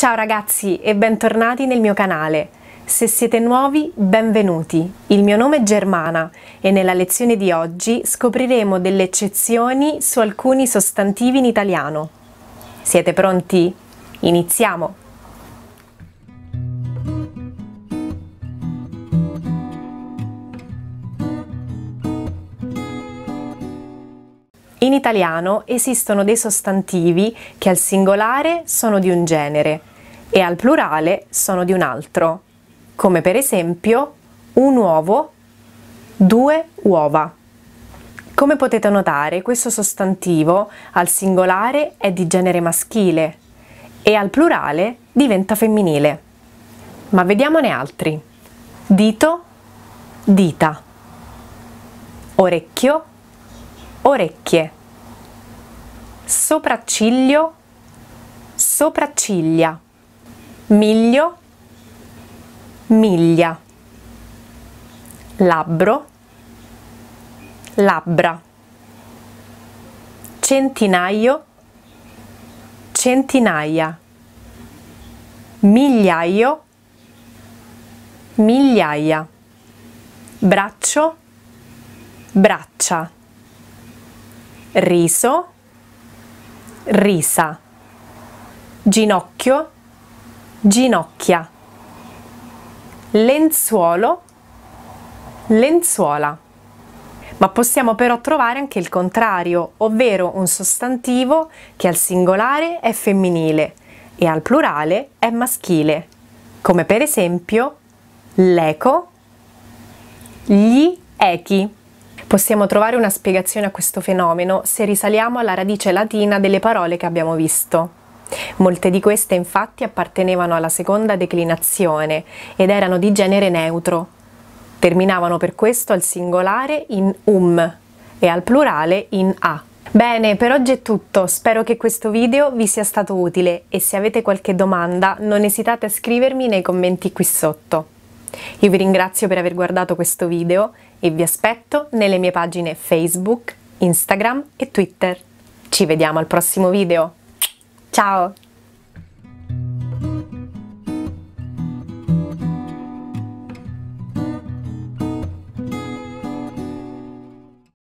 Ciao ragazzi e bentornati nel mio canale. Se siete nuovi, benvenuti. Il mio nome è Germana e nella lezione di oggi scopriremo delle eccezioni su alcuni sostantivi in italiano. Siete pronti? Iniziamo! In italiano esistono dei sostantivi che al singolare sono di un genere e al plurale sono di un altro, come per esempio un uovo, due uova. Come potete notare, questo sostantivo al singolare è di genere maschile e al plurale diventa femminile. Ma vediamone altri. Dito, dita. Orecchio, orecchie, sopracciglio, sopracciglia, miglio, miglia, labbro, labbra, centinaio, centinaia, migliaio, migliaia, braccio, braccia riso, risa, ginocchio, ginocchia, lenzuolo, lenzuola. Ma possiamo però trovare anche il contrario, ovvero un sostantivo che al singolare è femminile e al plurale è maschile, come per esempio l'eco, gli echi. Possiamo trovare una spiegazione a questo fenomeno se risaliamo alla radice latina delle parole che abbiamo visto. Molte di queste infatti appartenevano alla seconda declinazione ed erano di genere neutro. Terminavano per questo al singolare in um e al plurale in a. Bene, per oggi è tutto, spero che questo video vi sia stato utile e se avete qualche domanda non esitate a scrivermi nei commenti qui sotto. Io vi ringrazio per aver guardato questo video e vi aspetto nelle mie pagine Facebook, Instagram e Twitter. Ci vediamo al prossimo video. Ciao!